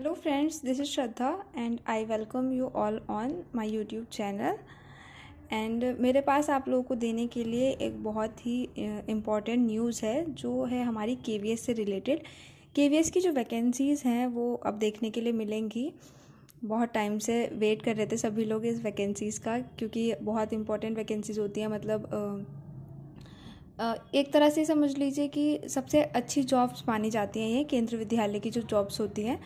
hello friends this is Shraddha and I welcome you all on my YouTube channel एंड मेरे पास आप लोगों को देने के लिए एक बहुत ही इम्पॉर्टेंट न्यूज़ है जो है हमारी के से रिलेटेड के की जो वैकेंसीज़ हैं वो अब देखने के लिए मिलेंगी बहुत टाइम से वेट कर रहे थे सभी लोग इस वैकेंसीज़ का क्योंकि बहुत इंपॉर्टेंट वैकेंसीज़ होती हैं मतलब एक तरह से समझ लीजिए कि सबसे अच्छी जॉब्स मानी जाती हैं ये केंद्रीय विद्यालय की जो जॉब्स होती हैं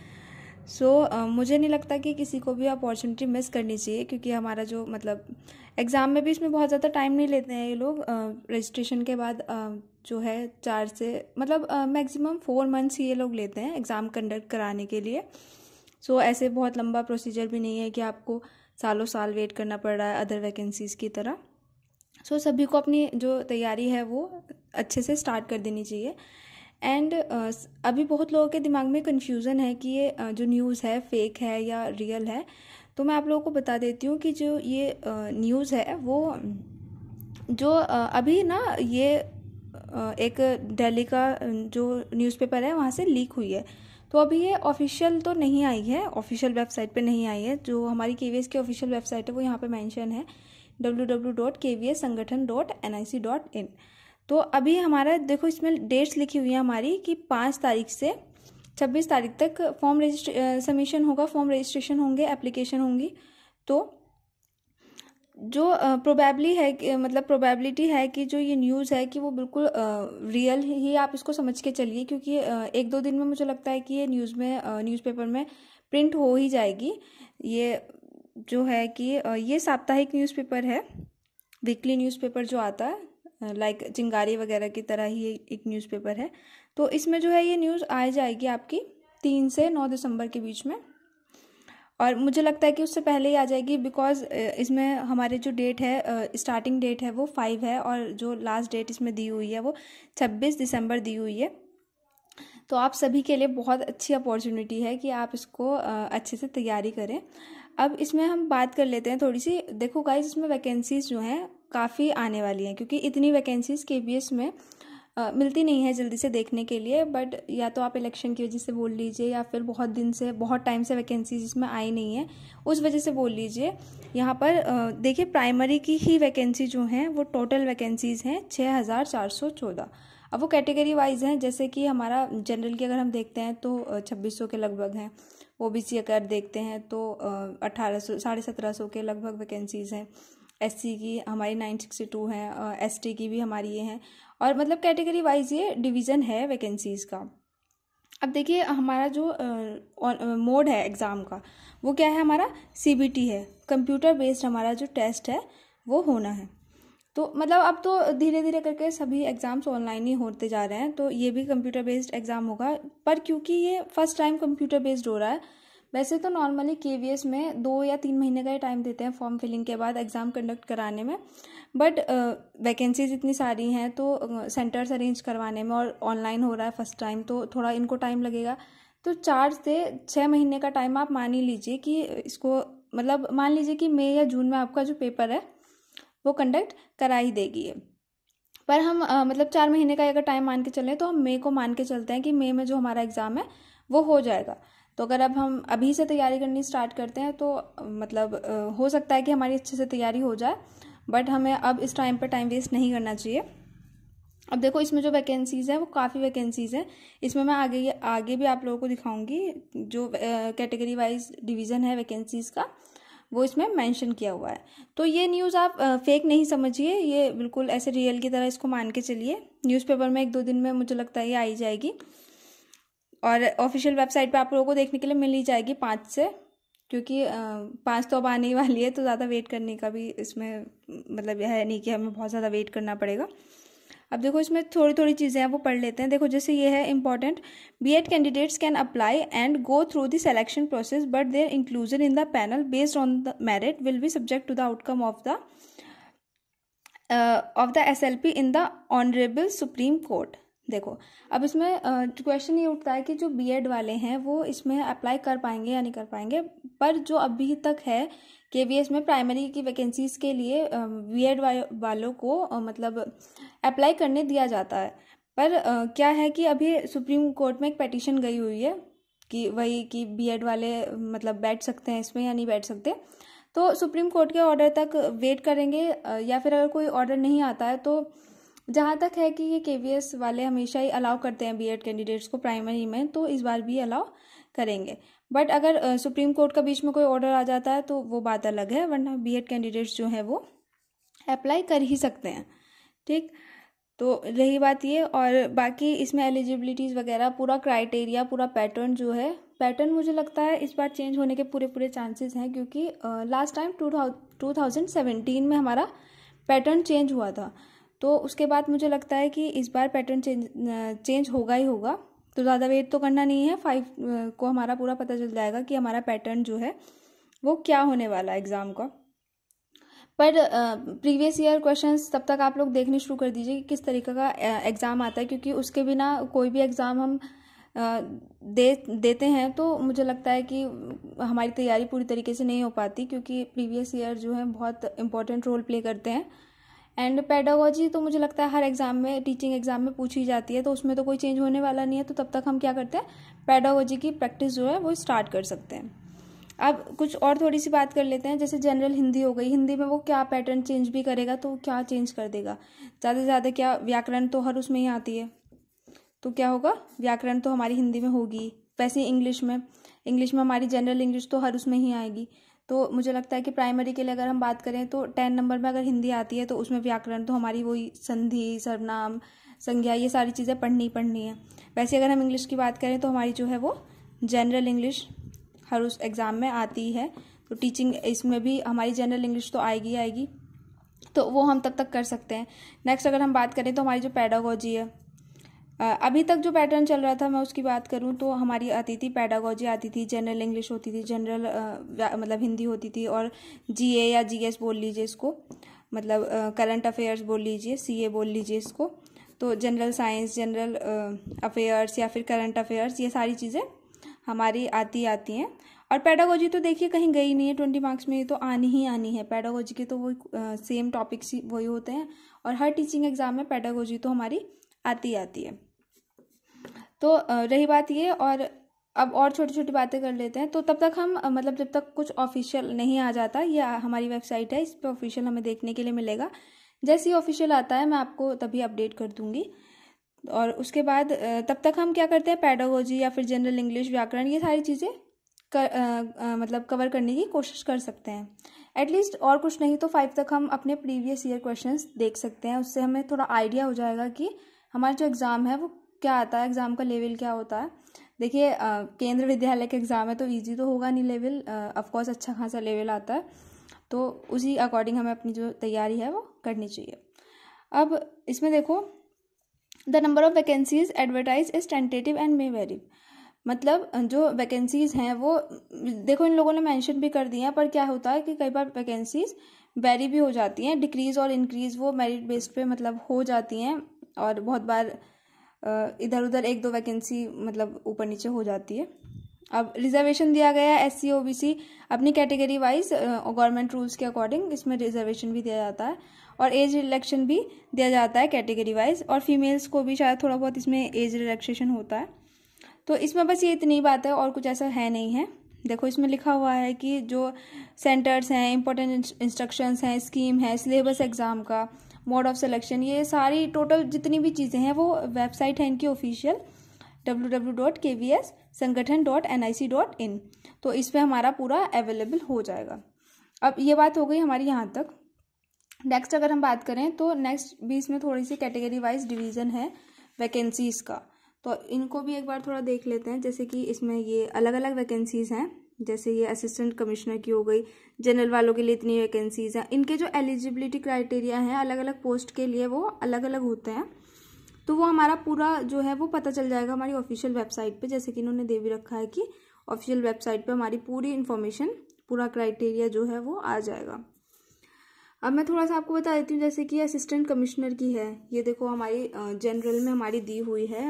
सो so, uh, मुझे नहीं लगता कि किसी को भी अपॉर्चुनिटी मिस करनी चाहिए क्योंकि हमारा जो मतलब एग्ज़ाम में भी इसमें बहुत ज़्यादा टाइम नहीं लेते हैं ये लोग रजिस्ट्रेशन के बाद uh, जो है चार से मतलब मैक्सिमम फोर मंथ्स ये लोग लेते हैं एग्ज़ाम कंडक्ट कराने के लिए सो so, ऐसे बहुत लंबा प्रोसीजर भी नहीं है कि आपको सालों साल वेट करना पड़ रहा है अदर वैकेंसीज़ की तरह सो so, सभी को अपनी जो तैयारी है वो अच्छे से स्टार्ट कर देनी चाहिए एंड uh, अभी बहुत लोगों के दिमाग में कन्फ्यूज़न है कि ये uh, जो न्यूज़ है फेक है या रियल है तो मैं आप लोगों को बता देती हूँ कि जो ये न्यूज़ uh, है वो जो uh, अभी ना ये uh, एक दिल्ली का जो न्यूज़पेपर है वहाँ से लीक हुई है तो अभी ये ऑफिशियल तो नहीं आई है ऑफिशियल वेबसाइट पे नहीं आई है जो हमारी के की ऑफिशियल वेबसाइट है वो यहाँ पे मेंशन है W W dot K V S Sangathan dot N I C dot in तो अभी हमारा देखो इसमें डेट्स लिखी हुई है हमारी कि पाँच तारीख से छब्बीस तारीख तक फॉर्म रजिस्ट्रे सबमिशन होगा फॉर्म रजिस्ट्रेशन होंगे एप्लीकेशन होंगी तो जो प्रोबेबली है मतलब प्रोबेबिलिटी है कि जो ये न्यूज़ है कि वो बिल्कुल रियल ही आप इसको समझ के चलिए क्योंकि एक दो दिन में मुझे लगता है कि ये न्यूज़ में न्यूज़पेपर में प्रिंट हो ही जाएगी ये जो है कि ये साप्ताहिक न्यूज़पेपर है वीकली न्यूज़पेपर जो आता है लाइक चिंगारी वगैरह की तरह ही एक न्यूज़पेपर है तो इसमें जो है ये न्यूज़ आ जाएगी आपकी तीन से नौ दिसंबर के बीच में और मुझे लगता है कि उससे पहले ही आ जाएगी बिकॉज इसमें हमारे जो डेट है स्टार्टिंग डेट है वो फाइव है और जो लास्ट डेट इसमें दी हुई है वो छब्बीस दिसंबर दी हुई है तो आप सभी के लिए बहुत अच्छी अपॉर्चुनिटी है कि आप इसको अच्छे से तैयारी करें अब इसमें हम बात कर लेते हैं थोड़ी सी देखो गाइज इसमें वैकेंसीज़ जो हैं काफ़ी आने वाली हैं क्योंकि इतनी वैकेंसीज़ के बी एस में आ, मिलती नहीं है जल्दी से देखने के लिए बट या तो आप इलेक्शन की वजह से बोल लीजिए या फिर बहुत दिन से बहुत टाइम से वैकेंसीज इसमें आई नहीं है उस वजह से बोल लीजिए यहाँ पर देखिए प्राइमरी की ही वैकेंसी जो हैं वो टोटल वैकेंसीज़ हैं छः हज़ार चार सौ चौदह अब वो कैटेगरी वाइज हैं जैसे कि हमारा जनरल की अगर हम देखते हैं तो छब्बीस सौ के लगभग हैं ओ बी सी अगर देखते हैं तो अठारह सौ साढ़े सत्रह सौ के लगभग वैकेंसीज़ हैं एस की हमारी नाइन सिक्सटी टू है टी की भी हमारी ये हैं और मतलब कैटेगरी वाइज ये डिवीज़न है वैकेंसीज़ का अब देखिए हमारा जो मोड है एग्ज़ाम का वो क्या है हमारा सी है कंप्यूटर बेस्ड हमारा जो टेस्ट है वो होना है तो मतलब अब तो धीरे धीरे करके सभी एग्ज़ाम्स ऑनलाइन ही होते जा रहे हैं तो ये भी कंप्यूटर बेस्ड एग्ज़ाम होगा पर क्योंकि ये फर्स्ट टाइम कंप्यूटर बेस्ड हो रहा है वैसे तो नॉर्मली के में दो या तीन महीने का ही टाइम देते हैं फॉर्म फिलिंग के बाद एग्ज़ाम कंडक्ट कराने में बट वैकेंसीज इतनी सारी हैं तो सेंटर्स अरेंज करवाने में और ऑनलाइन हो रहा है फर्स्ट टाइम तो थोड़ा इनको टाइम लगेगा तो चार से छः महीने का टाइम आप मान ही लीजिए कि इसको मतलब मान लीजिए कि मई या जून में आपका जो पेपर है वो कंडक्ट करा ही देगी पर हम आ, मतलब चार महीने का अगर टाइम मान के चलें तो हम मई को मान के चलते हैं कि मई में जो हमारा एग्ज़ाम है वो हो जाएगा तो अगर अब हम अभी से तैयारी करनी स्टार्ट करते हैं तो मतलब हो सकता है कि हमारी अच्छे से तैयारी हो जाए बट हमें अब इस टाइम पर टाइम वेस्ट नहीं करना चाहिए अब देखो इसमें जो वैकेंसीज़ हैं वो काफ़ी वैकेंसीज़ हैं इसमें मैं आगे आगे भी आप लोगों को दिखाऊंगी जो कैटेगरी वाइज डिवीज़न है वैकेंसीज़ का वो इसमें मेंशन किया हुआ है तो ये न्यूज़ आप फेक नहीं समझिए ये बिल्कुल ऐसे रियल की तरह इसको मान के चलिए न्यूज़पेपर में एक दो दिन में मुझे लगता है ये आई जाएगी और ऑफिशियल वेबसाइट पे आप लोगों को देखने के लिए मिल ही जाएगी पाँच से क्योंकि पाँच तो अब आने ही वाली है तो ज़्यादा वेट करने का भी इसमें मतलब यह है नहीं कि हमें बहुत ज़्यादा वेट करना पड़ेगा अब देखो इसमें थोड़ी थोड़ी चीज़ें हैं वो पढ़ लेते हैं देखो जैसे ये है important B Ed candidates can apply and go through the selection process but their inclusion in the panel based on the merit will be subject to the outcome of the of the S L P in the honourable supreme court देखो अब इसमें question ये उठता है कि जो BEd वाले हैं वो इसमें अप्लाई कर पाएंगे या नहीं कर पाएंगे पर जो अभी तक है के वी एस में प्राइमरी की वैकेंसीज़ के लिए बीएड वालों को मतलब अप्लाई करने दिया जाता है पर क्या है कि अभी सुप्रीम कोर्ट में एक पटिशन गई हुई है कि वही कि बीएड वाले मतलब बैठ सकते हैं इसमें या नहीं बैठ सकते तो सुप्रीम कोर्ट के ऑर्डर तक वेट करेंगे या फिर अगर कोई ऑर्डर नहीं आता है तो जहाँ तक है कि ये के वाले हमेशा ही अलाउ करते हैं बीएड कैंडिडेट्स को प्राइमरी में तो इस बार भी अलाउ करेंगे बट अगर सुप्रीम कोर्ट का बीच में कोई ऑर्डर आ जाता है तो वो बात अलग है वरना बी कैंडिडेट्स जो हैं वो अप्लाई कर ही सकते हैं ठीक तो रही बात ये और बाकी इसमें एलिजिबिलिटीज़ वगैरह पूरा क्राइटेरिया पूरा पैटर्न जो है पैटर्न मुझे लगता है इस बार चेंज होने के पूरे पूरे चांसेस हैं क्योंकि last time two thousand seventeen में हमारा पैटर्न चेंज हुआ था तो उसके बाद मुझे लगता है कि इस बार पैटर्न चेंज चेंज होगा ही होगा तो ज़्यादा वेट तो करना नहीं है फाइव को हमारा पूरा पता चल जाएगा कि हमारा पैटर्न जो है वो क्या होने वाला है एग्ज़ाम का पर प्रीवियस ईयर क्वेश्चंस तब तक आप लोग देखने शुरू कर दीजिए कि किस तरीके का एग्ज़ाम आता है क्योंकि उसके बिना कोई भी एग्ज़ाम हम दे देते हैं तो मुझे लगता है कि हमारी तैयारी पूरी तरीके से नहीं हो पाती क्योंकि प्रीवियस ईयर जो है बहुत इम्पोर्टेंट रोल प्ले करते हैं एंड पेडागोजी तो मुझे लगता है हर एग्ज़ाम में टीचिंग एग्ज़ाम में पूछी जाती है तो उसमें तो कोई चेंज होने वाला नहीं है तो तब तक हम क्या करते हैं पेडागोजी की प्रैक्टिस जो है वो स्टार्ट कर सकते हैं अब कुछ और थोड़ी सी बात कर लेते हैं जैसे जनरल हिंदी हो गई हिंदी में वो क्या पैटर्न चेंज भी करेगा तो क्या चेंज कर देगा ज़्यादा से ज़्यादा क्या व्याकरण तो हर उसमें ही आती है तो क्या होगा व्याकरण तो हमारी हिंदी में होगी वैसे ही इंग्लिश में इंग्लिश में हमारी जनरल इंग्लिश तो हर उसमें ही आएगी तो मुझे लगता है कि प्राइमरी के लिए अगर हम बात करें तो टेन नंबर में अगर हिंदी आती है तो उसमें व्याकरण तो हमारी वही संधि सर्वनाम संज्ञा ये सारी चीज़ें पढ़नी पढ़नी है वैसे अगर हम इंग्लिश की बात करें तो हमारी जो है वो जनरल इंग्लिश हर उस एग्ज़ाम में आती है तो टीचिंग इसमें भी हमारी जनरल इंग्लिश तो आएगी आएगी तो वो हम तब तक कर सकते हैं नेक्स्ट अगर हम बात करें तो हमारी जो पैडागोजी है अभी तक जो पैटर्न चल रहा था मैं उसकी बात करूँ तो हमारी आती थी पैडागोजी आती थी जनरल इंग्लिश होती थी जनरल मतलब हिंदी होती थी और जीए या जीएस बोल लीजिए इसको मतलब करंट अफेयर्स बोल लीजिए सीए बोल लीजिए इसको तो जनरल साइंस जनरल अफेयर्स या फिर करंट अफेयर्स ये सारी चीज़ें हमारी आती आती हैं और पैडागोजी तो देखिए कहीं गई नहीं है ट्वेंटी मार्क्स में तो आनी ही आनी है पैडागोजी के तो वो सेम टॉपिक्स वही होते हैं और हर टीचिंग एग्ज़ाम में पैडागोजी तो हमारी आती आती है तो रही बात ये और अब और छोटी छोटी बातें कर लेते हैं तो तब तक हम मतलब जब तक कुछ ऑफिशियल नहीं आ जाता यह हमारी वेबसाइट है इस पर ऑफिशियल हमें देखने के लिए मिलेगा जैसे ही ऑफिशियल आता है मैं आपको तभी अपडेट कर दूंगी और उसके बाद तब तक हम क्या करते हैं पैडागोजी या फिर जनरल इंग्लिश व्याकरण ये सारी चीज़ें कर आ, आ, मतलब कवर करने की कोशिश कर सकते हैं एटलीस्ट और कुछ नहीं तो फाइव तक हम अपने प्रीवियस ईयर क्वेश्चंस देख सकते हैं उससे हमें थोड़ा आइडिया हो जाएगा कि हमारा जो एग्ज़ाम है वो क्या आता है एग्ज़ाम का लेवल क्या होता है देखिए केंद्र विद्यालय का एग्ज़ाम है तो ईजी तो होगा नहीं लेवल ऑफकोर्स अच्छा खासा लेवल आता है तो उसी अकॉर्डिंग हमें अपनी जो तैयारी है वो करनी चाहिए अब इसमें देखो the number of vacancies advertise is tentative and may vary मतलब जो वैकेंसीज़ हैं वो देखो इन लोगों ने मेंशन भी कर दिया है पर क्या होता है कि कई बार वैकेंसीज़ वेरी भी हो जाती हैं डिक्रीज़ और इंक्रीज़ वो मेरिट बेस्ड पे मतलब हो जाती हैं और बहुत बार इधर उधर एक दो वैकेंसी मतलब ऊपर नीचे हो जाती है अब रिजर्वेशन दिया गया है एस सी ओ बी सी अपनी कैटेगरी वाइज गवर्नमेंट रूल्स के अकॉर्डिंग इसमें रिजर्वेशन भी दिया जाता है और एज रिलेक्शन भी दिया जाता है कैटेगरी वाइज और फीमेल्स को भी शायद थोड़ा बहुत इसमें एज रिलैक्सेशन होता है तो इसमें बस ये इतनी बात है और कुछ ऐसा है नहीं है देखो इसमें लिखा हुआ है कि जो सेंटर्स हैं इंपॉर्टेंट इंस्ट्रक्शंस हैं स्कीम है सिलेबस एग्ज़ाम का मोड ऑफ सिलेक्शन ये सारी टोटल जितनी भी चीज़ें हैं वो वेबसाइट है इनकी official W W dot K V S Sangathan dot N I C dot in तो इस पर हमारा पूरा अवेलेबल हो जाएगा अब ये बात हो गई हमारी यहाँ तक नेक्स्ट अगर हम बात करें तो नेक्स्ट भी इसमें थोड़ी सी कैटेगरी वाइज डिवीज़न है वैकेंसीज़ का तो इनको भी एक बार थोड़ा देख लेते हैं जैसे कि इसमें ये अलग अलग वैकेंसीज़ हैं जैसे ये असिस्टेंट कमिश्नर की हो गई जनरल वालों के लिए इतनी वैकेंसीज़ हैं इनके जो एलिजिबिलिटी क्राइटेरिया हैं अलग अलग पोस्ट के लिए वो अलग अलग होते हैं तो वो हमारा पूरा जो है वो पता चल जाएगा हमारी ऑफिशियल वेबसाइट पे जैसे कि इन्होंने दे भी रखा है कि ऑफिशियल वेबसाइट पे हमारी पूरी इन्फॉर्मेशन पूरा क्राइटेरिया जो है वो आ जाएगा अब मैं थोड़ा सा आपको बता देती हूँ जैसे कि असिस्टेंट कमिश्नर की है ये देखो हमारी जनरल में हमारी दी हुई है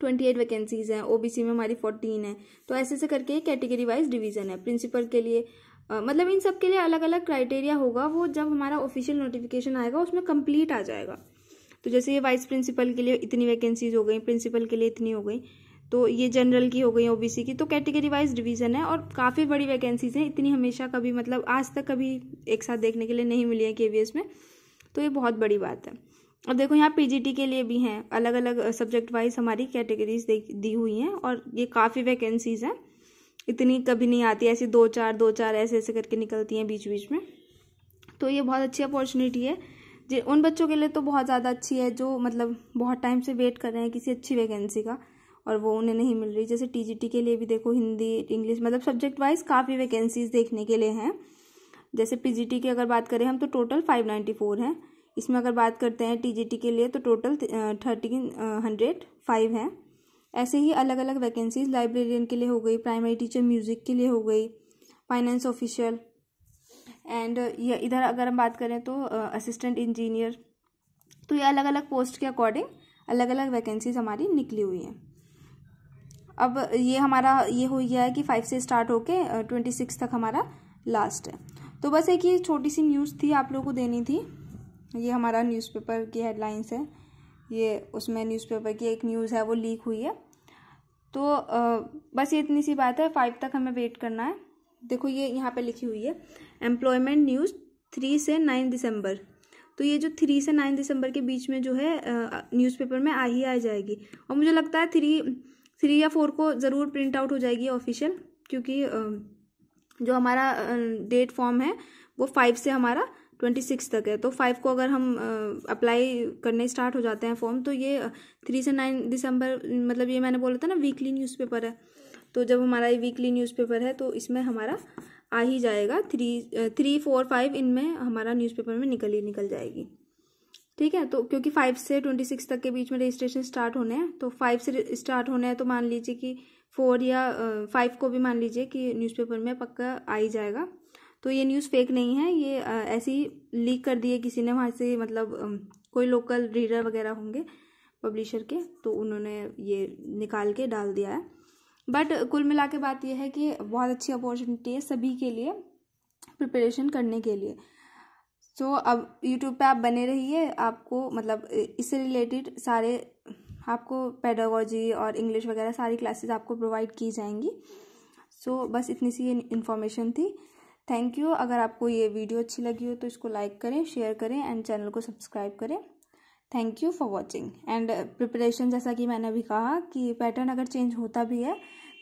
ट्वेंटी एट वैकेंसीज़ हैं ओबीसी में हमारी फोर्टीन है तो ऐसे ऐसे करके कैटेगरी वाइज डिवीज़न है प्रिंसिपल के लिए आ, मतलब इन सब के लिए अलग अलग क्राइटेरिया होगा वो जब हमारा ऑफिशियल नोटिफिकेशन आएगा उसमें कंप्लीट आ जाएगा तो जैसे ये वाइस प्रिंसिपल के लिए इतनी वैकेंसीज हो गई प्रिंसिपल के लिए इतनी हो गई तो ये जनरल की हो गई ओबीसी की तो कैटेगरी वाइज डिवीज़न है और काफ़ी बड़ी वैकेंसीज हैं इतनी हमेशा कभी मतलब आज तक कभी एक साथ देखने के लिए नहीं मिली है के में तो ये बहुत बड़ी बात है और देखो यहाँ पीजीटी के लिए भी हैं अलग अलग सब्जेक्ट वाइज हमारी कैटेगरीज दी हुई हैं और ये काफ़ी वैकेंसीज हैं इतनी कभी नहीं आती ऐसी दो चार दो चार ऐसे ऐसे करके निकलती हैं बीच बीच में तो ये बहुत अच्छी अपॉर्चुनिटी है जे उन बच्चों के लिए तो बहुत ज़्यादा अच्छी है जो मतलब बहुत टाइम से वेट कर रहे हैं किसी अच्छी वैकेंसी का और वो उन्हें नहीं मिल रही जैसे टीजीटी के लिए भी देखो हिंदी इंग्लिश मतलब सब्जेक्ट वाइज काफ़ी वैकेंसीज देखने के लिए हैं जैसे पी की अगर बात करें हम तो टोटल फाइव नाइन्टी फोर हैं इसमें अगर बात करते हैं टीजीटी के लिए तो टोटल थर्टीन हंड्रेड फाइव है ऐसे ही अलग अलग वैकेंसीज लाइब्रेरियन के लिए हो गई प्राइमरी टीचर म्यूज़िक के लिए हो गई फाइनेंस ऑफिशियल एंड ये इधर अगर हम बात करें तो असिस्टेंट इंजीनियर तो ये अलग अलग पोस्ट के अकॉर्डिंग अलग अलग वैकेंसीज हमारी निकली हुई हैं अब ये हमारा ये हो गया है कि फाइव से स्टार्ट होके ट्वेंटी सिक्स तक हमारा लास्ट है तो बस एक ये छोटी सी न्यूज़ थी आप लोगों को देनी थी ये हमारा न्यूज़पेपर की हेडलाइंस है ये उसमें न्यूज़पेपर की एक न्यूज़ है वो लीक हुई है तो आ, बस ये इतनी सी बात है फाइव तक हमें वेट करना है देखो ये यहाँ पे लिखी हुई है एम्प्लॉयमेंट न्यूज़ थ्री से नाइन दिसंबर तो ये जो थ्री से नाइन दिसंबर के बीच में जो है न्यूज़पेपर में आ ही आ जाएगी और मुझे लगता है थ्री थ्री या फोर को ज़रूर प्रिंट आउट हो जाएगी ऑफिशियल क्योंकि जो हमारा डेट फॉर्म है वो फाइव से हमारा ट्वेंटी सिक्स तक है तो फाइव को अगर हम अप्लाई करने स्टार्ट हो जाते हैं फॉर्म तो ये थ्री से नाइन दिसंबर मतलब ये मैंने बोला था ना वीकली न्यूज़पेपर है तो जब हमारा ये वीकली न्यूज़पेपर है तो इसमें हमारा आ ही जाएगा थ्री थ्री फोर फाइव इनमें हमारा न्यूज़पेपर में निकल ही निकल जाएगी ठीक है तो क्योंकि फाइव से ट्वेंटी सिक्स तक के बीच में रजिस्ट्रेशन स्टार्ट होने हैं तो फाइव से स्टार्ट होने हैं तो मान लीजिए कि फोर या फाइव को भी मान लीजिए कि न्यूज़पेपर में पक्का आ ही जाएगा तो ये न्यूज़ फेक नहीं है ये ऐसी लीक कर दी है किसी ने वहाँ से मतलब कोई लोकल रीडर वगैरह होंगे पब्लिशर के तो उन्होंने ये निकाल के डाल दिया है बट कुल मिला के बात यह है कि बहुत अच्छी अपॉर्चुनिटी है सभी के लिए प्रिपरेशन करने के लिए सो so, अब यूट्यूब पे आप बने रहिए आपको मतलब इससे रिलेटेड सारे आपको पैडागोजी और इंग्लिश वगैरह सारी क्लासेस आपको प्रोवाइड की जाएंगी सो so, बस इतनी सी इन्फॉर्मेशन थी थैंक यू अगर आपको ये वीडियो अच्छी लगी हो तो इसको लाइक करें शेयर करें एंड चैनल को सब्सक्राइब करें thank you for watching and preparation जैसा कि मैंने अभी कहा कि पैटर्न अगर चेंज होता भी है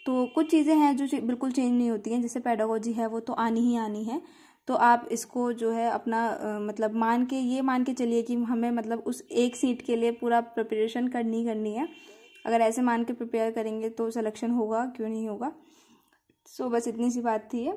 तो कुछ चीज़ें हैं जो बिल्कुल चेंज नहीं होती हैं जैसे पैडागोजी है वो तो आनी ही आनी है तो आप इसको जो है अपना आ, uh, मतलब मान के ये मान के चलिए कि हमें मतलब उस एक सीट के लिए पूरा प्रिपरेशन करनी करनी है अगर ऐसे मान के प्रिपेयर करेंगे तो सिलेक्शन होगा क्यों नहीं होगा सो so, बस इतनी सी बात थी है